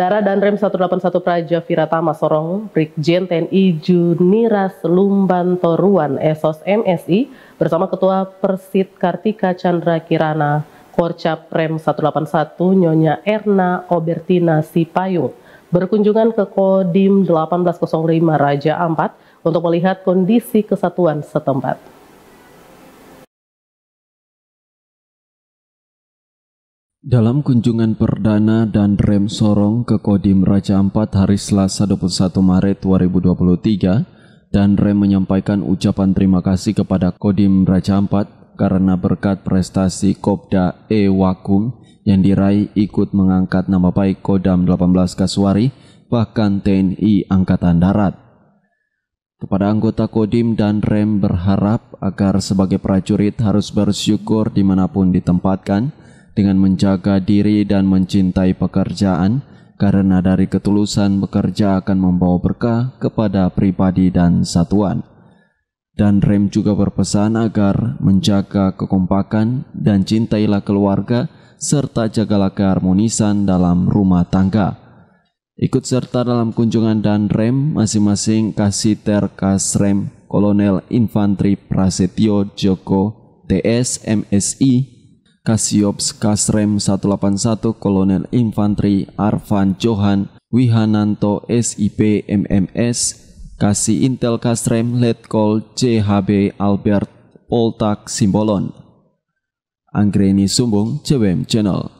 Saudara dan Rem 181 Praja Viratama Sorong, Brigjen TNI Junira Selumban Toruan Esos MSI bersama Ketua Persit Kartika Chandra Kirana, Korcap Rem 181 Nyonya Erna Obertina Sipayung berkunjungan ke Kodim 1805 Raja Ampat untuk melihat kondisi kesatuan setempat. Dalam kunjungan perdana dan Rem Sorong ke Kodim Raja Ampat hari Selasa 21 Maret 2023, dan Rem menyampaikan ucapan terima kasih kepada Kodim Raja Ampat karena berkat prestasi Kopda E Wakung yang diraih ikut mengangkat nama baik Kodam 18 Kasuari bahkan TNI Angkatan Darat. Kepada anggota Kodim dan Rem berharap agar sebagai prajurit harus bersyukur dimanapun ditempatkan, dengan menjaga diri dan mencintai pekerjaan, karena dari ketulusan bekerja akan membawa berkah kepada pribadi dan satuan. Dan Rem juga berpesan agar menjaga kekompakan dan cintailah keluarga serta jagalah keharmonisan dalam rumah tangga. Ikut serta dalam kunjungan dan Rem masing-masing Kasiter rem Kolonel infanteri Prasetyo Joko TS MSI Kasiops Kasrem 181 Kolonel Infanteri Arvan Johan Wihananto SIP MMS Kasih Intel Kasrem Letkol CHB Albert Poltak Simbolon Anggreni Sumbung CWM Channel